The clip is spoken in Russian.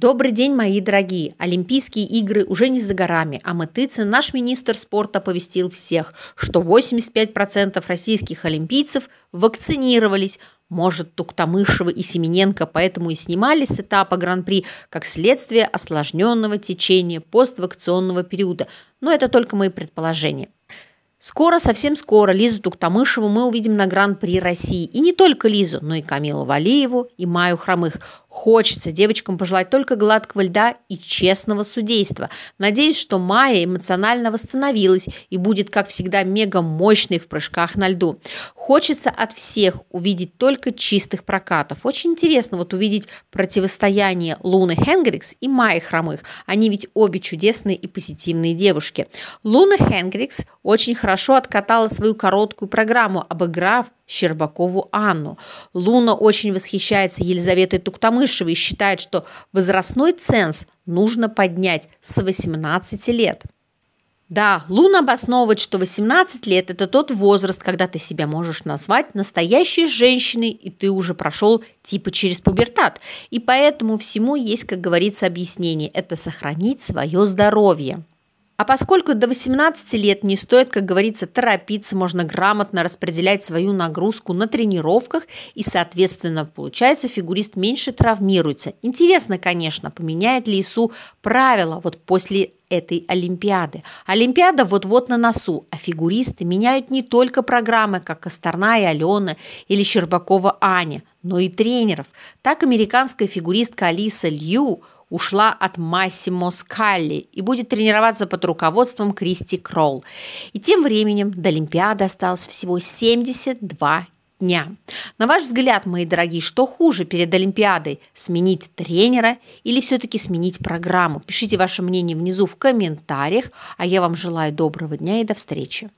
Добрый день, мои дорогие! Олимпийские игры уже не за горами, а Мытыцин, наш министр спорта, повестил всех, что 85% российских олимпийцев вакцинировались. Может, Туктамышева и Семененко поэтому и снимали с этапа Гран-при как следствие осложненного течения поствакционного периода. Но это только мои предположения. Скоро, совсем скоро Лизу Туктамышеву мы увидим на Гран-при России. И не только Лизу, но и Камилу Валееву и Маю Хромых. Хочется девочкам пожелать только гладкого льда и честного судейства. Надеюсь, что Майя эмоционально восстановилась и будет, как всегда, мега мощной в прыжках на льду. Хочется от всех увидеть только чистых прокатов. Очень интересно вот увидеть противостояние Луны Хенгрикс и Майи Хромых. Они ведь обе чудесные и позитивные девушки. Луна Хенгрикс очень хорошо откатала свою короткую программу, обыграв Щербакову Анну. Луна очень восхищается Елизаветой Туктамышевой и считает, что возрастной ценз нужно поднять с 18 лет. Да, Лун обосновывает, что 18 лет – это тот возраст, когда ты себя можешь назвать настоящей женщиной, и ты уже прошел типа через пубертат. И поэтому всему есть, как говорится, объяснение – это сохранить свое здоровье. А поскольку до 18 лет не стоит, как говорится, торопиться, можно грамотно распределять свою нагрузку на тренировках, и, соответственно, получается, фигурист меньше травмируется. Интересно, конечно, поменяет ли ИСУ правила вот после этой Олимпиады. Олимпиада вот-вот на носу, а фигуристы меняют не только программы, как Косторна и Алена или Щербакова Аня, но и тренеров. Так американская фигуристка Алиса Лью – ушла от Массимо Скалли и будет тренироваться под руководством Кристи Кролл. И тем временем до Олимпиады осталось всего 72 дня. На ваш взгляд, мои дорогие, что хуже перед Олимпиадой? Сменить тренера или все-таки сменить программу? Пишите ваше мнение внизу в комментариях, а я вам желаю доброго дня и до встречи.